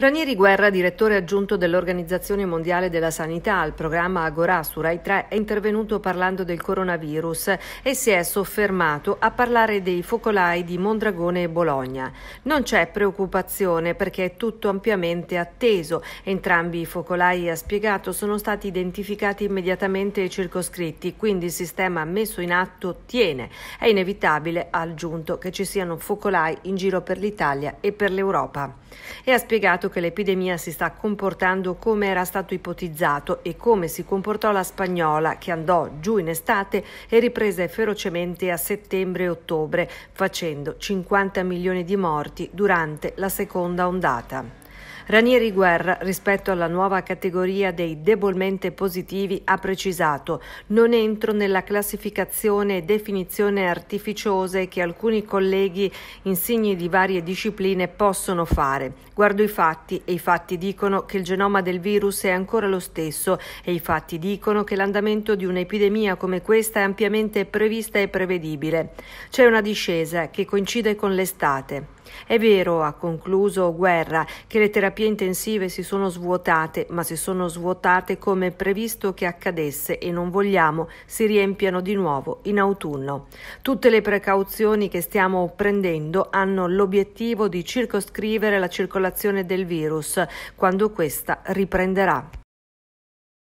Ranieri Guerra, direttore aggiunto dell'Organizzazione Mondiale della Sanità al programma Agora su Rai 3, è intervenuto parlando del coronavirus e si è soffermato a parlare dei focolai di Mondragone e Bologna. Non c'è preoccupazione perché è tutto ampiamente atteso. Entrambi i focolai, ha spiegato, sono stati identificati immediatamente e circoscritti, quindi il sistema messo in atto tiene. È inevitabile, ha aggiunto, che ci siano focolai in giro per l'Italia e per l'Europa e ha spiegato che l'epidemia si sta comportando come era stato ipotizzato e come si comportò la spagnola che andò giù in estate e riprese ferocemente a settembre e ottobre, facendo 50 milioni di morti durante la seconda ondata. Ranieri Guerra, rispetto alla nuova categoria dei debolmente positivi, ha precisato «Non entro nella classificazione e definizione artificiose che alcuni colleghi insigni di varie discipline possono fare. Guardo i fatti e i fatti dicono che il genoma del virus è ancora lo stesso e i fatti dicono che l'andamento di un'epidemia come questa è ampiamente prevista e prevedibile. C'è una discesa che coincide con l'estate. È vero, ha concluso Guerra, che le terapie intensive si sono svuotate, ma si sono svuotate come previsto che accadesse e non vogliamo si riempiano di nuovo in autunno. Tutte le precauzioni che stiamo prendendo hanno l'obiettivo di circoscrivere la circolazione del virus quando questa riprenderà.